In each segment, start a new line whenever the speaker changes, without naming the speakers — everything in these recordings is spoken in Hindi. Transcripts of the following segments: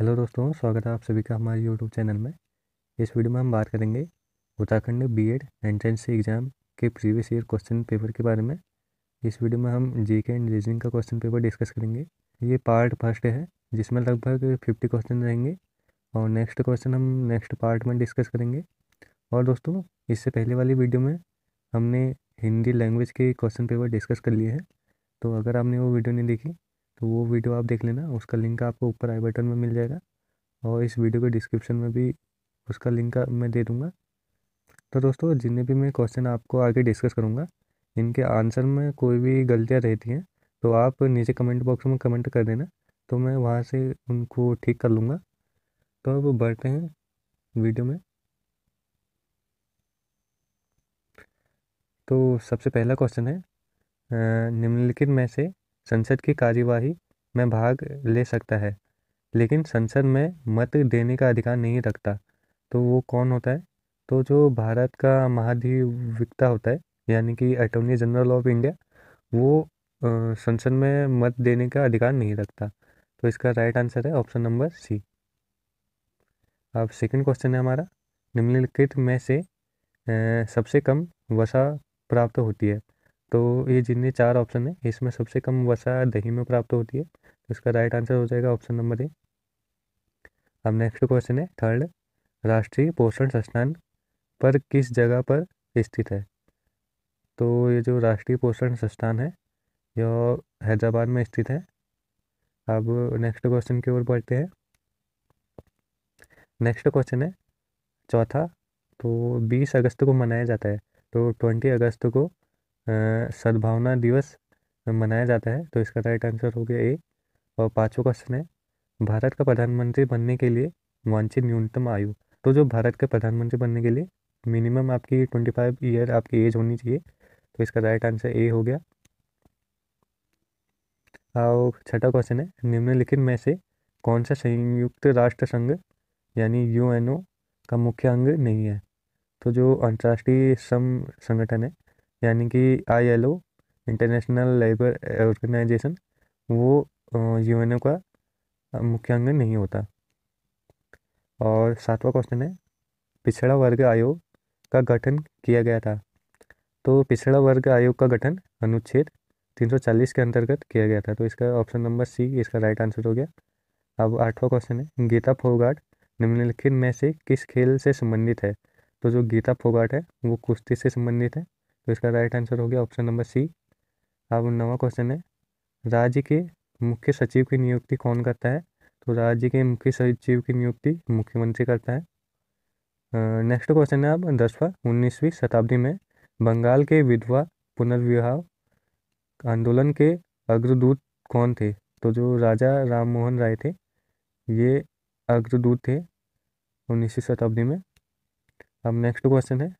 हेलो दोस्तों स्वागत है आप सभी का हमारे यूट्यूब चैनल में इस वीडियो में हम बात करेंगे Uttarakhand B Ed entrance exam के प्रीवियस ईयर क्वेश्चन पेपर के बारे में इस वीडियो में हम जीके के एंड रीजनिंग का क्वेश्चन पेपर डिस्कस करेंगे ये पार्ट फर्स्ट है जिसमें लगभग फिफ्टी क्वेश्चन रहेंगे और नेक्स्ट क्वेश्चन हम नेक्स्ट पार्ट में डिस्कस करेंगे और दोस्तों इससे पहले वाली वीडियो में हमने हिंदी लैंग्वेज के क्वेश्चन पेपर डिस्कस कर लिए हैं तो अगर आपने वो वीडियो नहीं देखी तो वो वीडियो आप देख लेना उसका लिंक आपको ऊपर आई बटन में मिल जाएगा और इस वीडियो के डिस्क्रिप्शन में भी उसका लिंक मैं दे दूँगा तो दोस्तों जितने भी मैं क्वेश्चन आपको आगे डिस्कस करूँगा इनके आंसर में कोई भी गलतियाँ रहती हैं तो आप नीचे कमेंट बॉक्स में कमेंट कर देना तो मैं वहाँ से उनको ठीक कर लूँगा तो अब बढ़ते हैं वीडियो में तो सबसे पहला क्वेश्चन है निम्नलिखित में से संसद की कार्यवाही में भाग ले सकता है लेकिन संसद में मत देने का अधिकार नहीं रखता तो वो कौन होता है तो जो भारत का महाधिवक्ता होता है यानी कि अटोर्नी जनरल ऑफ इंडिया वो संसद में मत देने का अधिकार नहीं रखता तो इसका राइट आंसर है ऑप्शन नंबर सी अब सेकंड क्वेश्चन है हमारा निम्नलिखित में से सबसे कम वसा प्राप्त होती है तो ये जितने चार ऑप्शन है इसमें सबसे कम वसा दही में प्राप्त होती है तो इसका राइट आंसर हो जाएगा ऑप्शन नंबर ए अब नेक्स्ट क्वेश्चन है थर्ड राष्ट्रीय पोषण संस्थान पर किस जगह पर स्थित है तो ये जो राष्ट्रीय पोषण संस्थान है यह हैदराबाद में स्थित है अब नेक्स्ट क्वेश्चन की ओर बढ़ते हैं नेक्स्ट क्वेश्चन है चौथा तो बीस अगस्त को मनाया जाता है तो ट्वेंटी अगस्त को सद्भावना दिवस मनाया जाता है तो इसका राइट आंसर हो गया ए और पाँचों क्वेश्चन है भारत का प्रधानमंत्री बनने के लिए वांछित न्यूनतम आयु तो जो भारत के प्रधानमंत्री बनने के लिए मिनिमम आपकी ट्वेंटी फाइव ईयर आपकी एज होनी चाहिए तो इसका राइट आंसर ए हो गया और छठा क्वेश्चन है निम्नलिखित में से कौन सा संयुक्त राष्ट्र संघ यानी यूएनओ का मुख्य अंग नहीं है तो जो अंतर्राष्ट्रीय श्रम संगठन है यानी कि I L O international labour organisation वो यू एन ओ का मुख्य अंग नहीं होता और सातवां क्वेश्चन है पिछड़ा वर्ग आयोग का गठन किया गया था तो पिछड़ा वर्ग आयोग का गठन अनुच्छेद 340 के अंतर्गत किया गया था तो इसका ऑप्शन नंबर सी इसका राइट आंसर हो गया अब आठवां क्वेश्चन है गीता फोगाट निम्नलिखित में से किस खेल से संबंधित है तो जो गीता फोगाट है वो कुश्ती से संबंधित है तो इसका राइट आंसर हो गया ऑप्शन नंबर सी अब नवा क्वेश्चन है राज्य के मुख्य सचिव की नियुक्ति कौन करता है तो राज्य के मुख्य सचिव की नियुक्ति मुख्यमंत्री करता है नेक्स्ट क्वेश्चन है अब दसवा उन्नीसवीं शताब्दी में बंगाल के विधवा पुनर्विवाह आंदोलन के अग्रदूत कौन थे तो जो राजा राम मोहन राय थे ये अग्रदूत थे उन्नीसवीं शताब्दी में अब नेक्स्ट क्वेश्चन है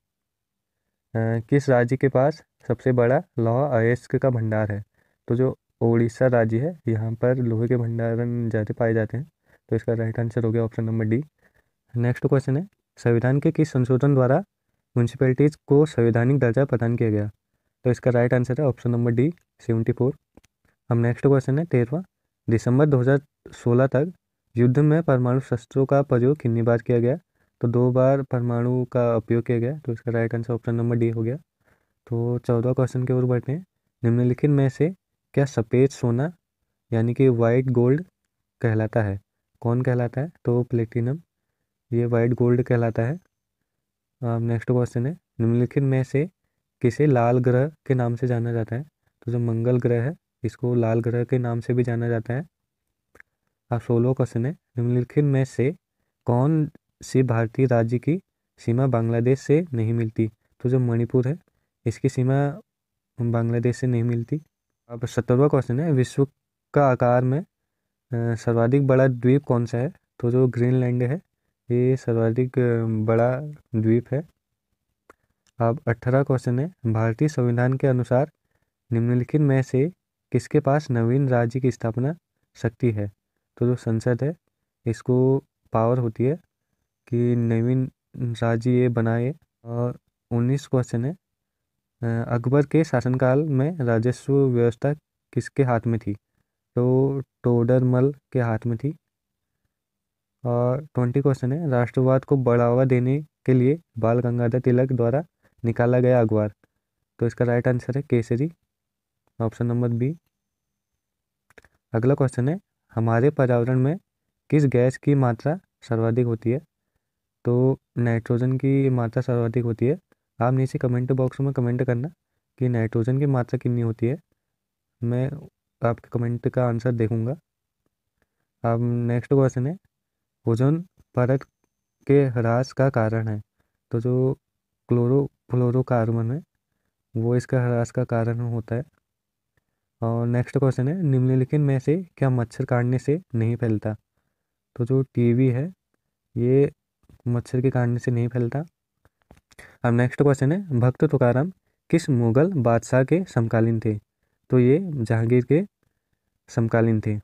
किस राज्य के पास सबसे बड़ा लौह अयस्क का भंडार है तो जो ओडिशा राज्य है यहाँ पर लोहे के भंडारण ज़्यादा पाए जाते हैं तो इसका राइट आंसर हो गया option number D next question है संविधान के किस संशोधन द्वारा म्यूनसिपैलिटीज़ को संवैधानिक दर्जा प्रदान किया गया तो इसका राइट आंसर है option number D seventy four अब नेक्स्ट क्वेश्चन है तेरहवा दिसंबर 2016 तक युद्ध में परमाणु शस्त्रों का प्रयोग कितनी बार किया गया तो दो बार परमाणु का उपयोग किया गया तो इसका right answer option number D हो गया तो चौदह क्वेश्चन के ओर बढ़ते हैं निम्नलिखित में से क्या सफ़ेद सोना यानी कि वाइट गोल्ड कहलाता है कौन कहलाता है तो प्लेटिनम ये वाइट गोल्ड कहलाता है अब नेक्स्ट क्वेश्चन है निम्नलिखित में से किसे लाल ग्रह के नाम से जाना जाता है तो जो मंगल ग्रह है इसको लाल ग्रह के नाम से भी जाना जाता है अब सोलह क्वेश्चन है निम्नलिखित में से कौन से भारतीय राज्य की सीमा बांग्लादेश से नहीं मिलती तो जो मणिपुर है इसकी सीमा बांग्लादेश से नहीं मिलती अब सत्तरवा क्वेश्चन है विश्व का आकार में सर्वाधिक बड़ा द्वीप कौन सा है तो जो ग्रीनलैंड है ये सर्वाधिक बड़ा द्वीप है अब अठारह क्वेश्चन है भारतीय संविधान के अनुसार निम्नलिखित में से किसके पास नवीन राज्य की स्थापना शक्ति है तो जो संसद है इसको पावर होती है कि नवीन राज्य ये बनाए और उन्नीस क्वेश्चन है अकबर के शासनकाल में राजस्व व्यवस्था किसके हाथ में थी तो टोडरमल के हाथ में थी और ट्वेंटी क्वेश्चन है राष्ट्रवाद को बढ़ावा देने के लिए बाल गंगाधर तिलक द्वारा निकाला गया अखबार तो इसका राइट आंसर है केसरी ऑप्शन नंबर बी अगला क्वेश्चन है हमारे पर्यावरण में किस गैस की मात्रा सर्वाधिक होती है तो नाइट्रोजन की मात्रा सर्वाधिक होती है आप नीचे कमेंट बॉक्स में कमेंट करना कि नाइट्रोजन की मात्रा कितनी होती है मैं आपके कमेंट का आंसर देखूंगा अब नेक्स्ट क्वेश्चन है ओजोन परत के ह्रास का कारण है तो जो क्लोरो फ्लोरोकार्बन है वो इसका ह्रास का कारण होता है और नेक्स्ट क्वेश्चन है निम्नलिखित में से क्या मच्छर काटने से नहीं फैलता तो जो टीवी है ये मच्छर के कारण से नहीं फैलता अब नेक्स्ट क्वेश्चन है भक्त तुकाराम किस मुगल बादशाह के समकालीन थे तो ये जहांगीर के समकालीन थे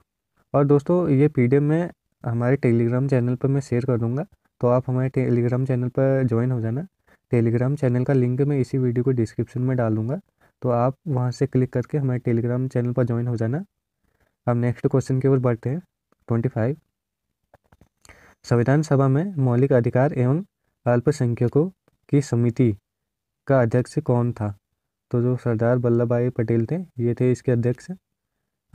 और दोस्तों ये पी में हमारे टेलीग्राम चैनल पर मैं शेयर कर दूँगा तो आप हमारे टेलीग्राम चैनल पर ज्वाइन हो जाना टेलीग्राम चैनल का लिंक मैं इसी वीडियो को डिस्क्रिप्शन में डाल दूँगा तो आप वहाँ से क्लिक करके हमारे टेलीग्राम चैनल पर ज्वाइन हो जाना अब नेक्स्ट क्वेश्चन की ओर बढ़ते हैं ट्वेंटी फाइव संविधान सभा में मौलिक अधिकार एवं अल्पसंख्यकों की समिति का अध्यक्ष कौन था तो जो सरदार वल्लभ भाई पटेल थे ये थे इसके अध्यक्ष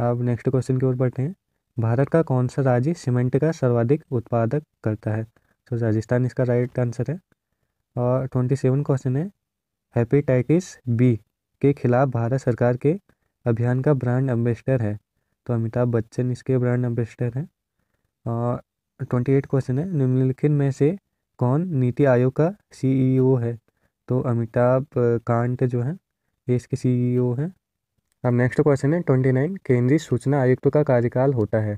अब नेक्स्ट क्वेश्चन की ओर बढ़ते हैं भारत का कौन सा राज्य सीमेंट का सर्वाधिक उत्पादक करता है तो राजस्थान इसका राइट आंसर है और ट्वेंटी सेवन क्वेश्चन है हेपेटाइटिस बी के खिलाफ भारत सरकार के अभियान का ब्रांड एम्बेसडर है तो अमिताभ बच्चन इसके ब्रांड एम्बेसडर हैं और ट्वेंटी एट क्वेश्चन है निम्नलिखित में से कौन नीति आयोग का सीईओ है तो अमिताभ कांत जो है ये इसके सीईओ हैं अब नेक्स्ट क्वेश्चन है ट्वेंटी नाइन केंद्रीय सूचना आयुक्त का कार्यकाल होता है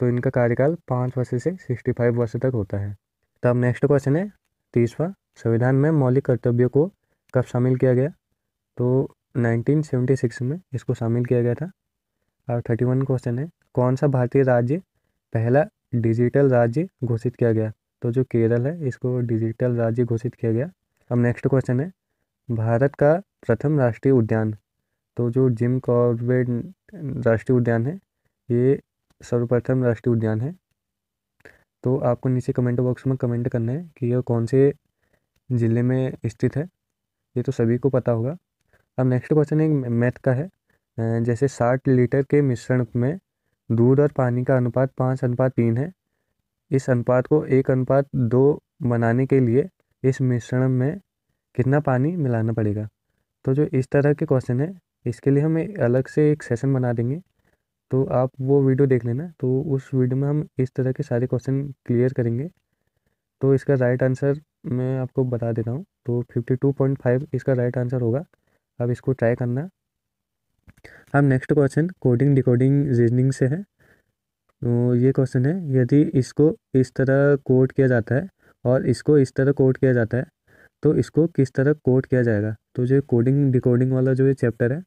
तो इनका कार्यकाल पाँच वर्ष से सिक्सटी फाइव वर्ष तक होता है तो अब नेक्स्ट क्वेश्चन है तीसवा संविधान में मौलिक कर्तव्यों को कब शामिल किया गया तो नाइनटीन सेवेंटी सिक्स में इसको शामिल किया गया था और थर्टी वन क्वेश्चन है कौन सा भारतीय राज्य पहला डिजिटल राज्य घोषित किया गया तो जो केरल है इसको डिजिटल राज्य घोषित किया गया अब नेक्स्ट क्वेश्चन है भारत का प्रथम राष्ट्रीय उद्यान तो जो जिम कॉर्बेट राष्ट्रीय उद्यान है ये सर्वप्रथम राष्ट्रीय उद्यान है तो आपको नीचे कमेंट बॉक्स में कमेंट करना है कि यह कौन से ज़िले में स्थित है ये तो सभी को पता होगा अब नेक्स्ट क्वेश्चन एक मैथ का है जैसे साठ लीटर के मिश्रण में दूध और पानी का अनुपात पाँच अनुपात तीन है इस अनुपात को एक अनुपात दो बनाने के लिए इस मिश्रण में कितना पानी मिलाना पड़ेगा तो जो इस तरह के क्वेश्चन है इसके लिए हम अलग से एक सेशन बना देंगे तो आप वो वीडियो देख लेना तो उस वीडियो में हम इस तरह के सारे क्वेश्चन क्लियर करेंगे तो इसका राइट आंसर मैं आपको बता देता हूँ तो फिफ्टी टू पॉइंट फाइव इसका राइट आंसर होगा आप इसको ट्राई करना अब next question coding decoding reasoning से है तो ये क्वेश्चन है यदि इसको इस तरह कोड किया जाता है और इसको इस तरह कोड किया जाता है तो इसको किस तरह कोड किया जाएगा तो जो कोडिंग डिकोडिंग वाला जो ये चैप्टर है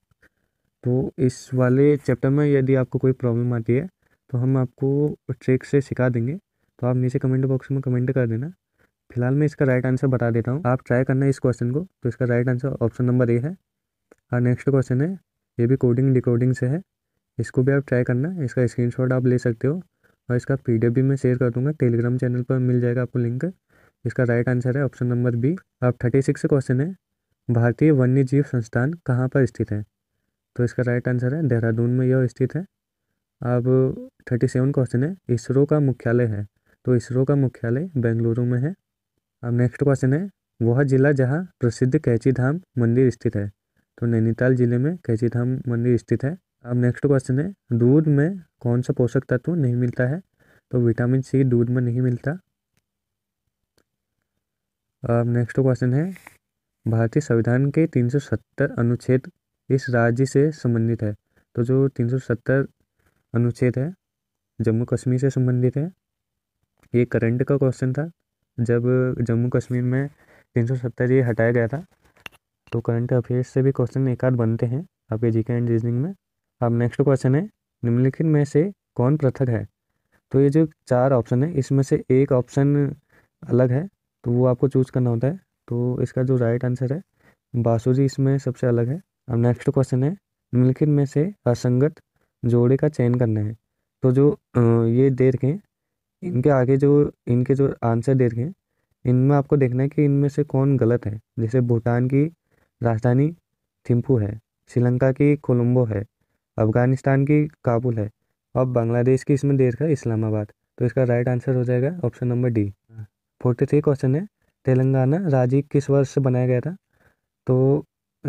तो इस वाले चैप्टर में यदि आपको कोई प्रॉब्लम आती है तो हम आपको ट्रिक से सिखा देंगे तो आप नीचे कमेंट बॉक्स में कमेंट कर देना फिलहाल मैं इसका राइट आंसर बता देता हूँ आप ट्राई करना इस क्वेश्चन को तो इसका right answer option number A है और नेक्स्ट क्वेश्चन है ये भी कोडिंग डिकोडिंग से है इसको भी आप ट्राई करना इसका स्क्रीनशॉट आप ले सकते हो और इसका पी भी मैं शेयर कर दूंगा टेलीग्राम चैनल पर मिल जाएगा आपको लिंक इसका राइट आंसर है ऑप्शन नंबर बी आप थर्टी सिक्स क्वेश्चन है भारतीय वन्य जीव संस्थान कहाँ पर स्थित है तो इसका राइट आंसर है देहरादून में यह स्थित है अब थर्टी सेवन क्वेश्चन है इसरो का मुख्यालय है तो इसरो का मुख्यालय बेंगलुरु में है अब नेक्स्ट क्वेश्चन है वह जिला जहाँ प्रसिद्ध कैची धाम मंदिर स्थित है तो नैनीताल जिले में धाम मंदिर स्थित है अब नेक्स्ट क्वेश्चन है दूध में कौन सा पोषक तत्व नहीं मिलता है तो विटामिन सी दूध में नहीं मिलता अब नेक्स्ट क्वेश्चन है भारतीय संविधान के 370 अनुच्छेद इस राज्य से संबंधित है तो जो 370 अनुच्छेद है जम्मू कश्मीर से संबंधित है ये करंट का क्वेश्चन था जब जम्मू कश्मीर में सत्तर ये हटाया गया था तो करंट अफेयर्स से भी क्वेश्चन एक आध बनते हैं आपके जी एंड रीजनिंग में अब नेक्स्ट क्वेश्चन है निम्नलिखित में से कौन पृथक है तो ये जो चार ऑप्शन है इसमें से एक ऑप्शन अलग है तो वो आपको चूज करना होता है तो इसका जो राइट आंसर है बासु जी इसमें सबसे अलग है अब नेक्स्ट क्वेश्चन है निम्नलिखित में से असंगत जोड़े का चयन करना है तो जो ये दे रखें इनके आगे जो इनके जो आंसर दे रखें इनमें आपको देखना है कि इनमें से कौन गलत है जैसे भूटान की राजधानी थिम्फू है श्रीलंका की कोलंबो है अफ़गानिस्तान की काबुल है और बांग्लादेश की इसमें देश है इस्लामाबाद तो इसका राइट आंसर हो जाएगा option number D forty three question है तेलंगाना राज्य किस वर्ष बनाया गया था तो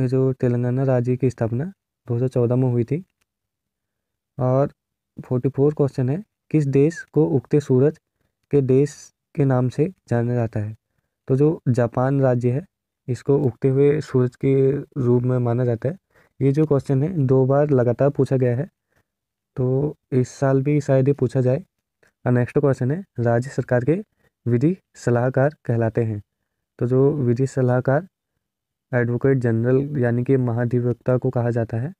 ये जो तेलंगाना राज्य की स्थापना 2014 में हुई थी और फोर्टी फोर क्वेश्चन है किस देश को उगते सूरज के देश के नाम से जाना जाता है तो जो जापान राज्य है इसको उगते हुए सूरज के रूप में माना जाता है ये जो क्वेश्चन है दो बार लगातार पूछा गया है तो इस साल भी शायद ही पूछा जाए और नेक्स्ट क्वेश्चन है राज्य सरकार के विधि सलाहकार कहलाते हैं तो जो विधि सलाहकार एडवोकेट जनरल यानी कि महाधिवक्ता को कहा जाता है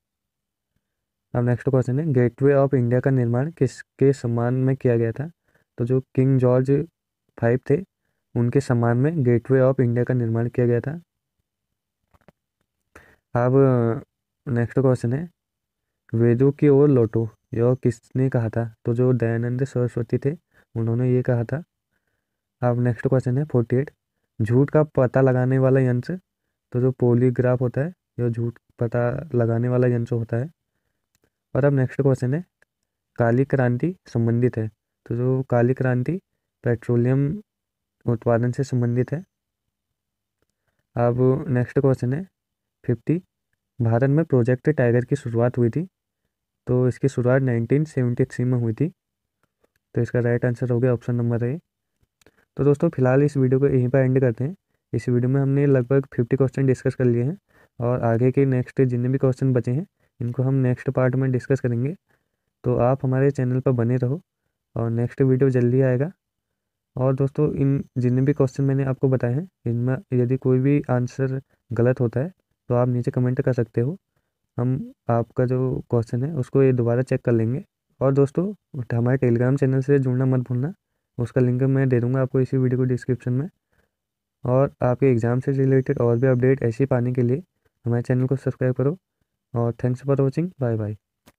अब नेक्स्ट क्वेश्चन है गेटवे ऑफ इंडिया का निर्माण किसके सम्मान में किया गया था तो जो किंग जॉर्ज फाइव थे उनके सम्मान में गेटवे ऑफ इंडिया का निर्माण किया गया था अब नेक्स्ट क्वेश्चन है वेदों की ओर लौटो यह किसने कहा था तो जो दयानंद सरस्वती थे उन्होंने ये कहा था अब नेक्स्ट क्वेश्चन है फोर्टी एट झूठ का पता लगाने वाला यंत्र तो जो पोलीग्राफ होता है यह झूठ पता लगाने वाला यंत्र होता है और अब नेक्स्ट क्वेश्चन है काली क्रांति संबंधित है तो जो काली क्रांति पेट्रोलियम उत्पादन से संबंधित है अब नेक्स्ट क्वेश्चन है फिफ्टी भारत में प्रोजेक्ट टाइगर की शुरुआत हुई थी तो इसकी शुरुआत नाइनटीन सेवेंटी थ्री में हुई थी तो इसका राइट आंसर हो गया ऑप्शन नंबर ए तो दोस्तों फिलहाल इस वीडियो को यहीं पर एंड करते हैं इस वीडियो में हमने लगभग फिफ्टी क्वेश्चन डिस्कस कर लिए हैं और आगे के नेक्स्ट जितने भी क्वेश्चन बचे हैं इनको हम नेक्स्ट पार्ट में डिस्कस करेंगे तो आप हमारे चैनल पर बने रहो और नेक्स्ट वीडियो जल्दी आएगा और दोस्तों इन जितने भी क्वेश्चन मैंने आपको बताए हैं इनमें यदि कोई भी आंसर गलत होता है तो आप नीचे कमेंट कर सकते हो हम आपका जो क्वेश्चन है उसको ये दोबारा चेक कर लेंगे और दोस्तों हमारे टेलीग्राम चैनल से जुड़ना मत भूलना उसका लिंक मैं दे दूँगा आपको इसी वीडियो को डिस्क्रिप्शन में और आपके एग्ज़ाम से रिलेटेड और भी अपडेट ऐसे ही पाने के लिए हमारे चैनल को सब्सक्राइब करो और thanks for watching bye bye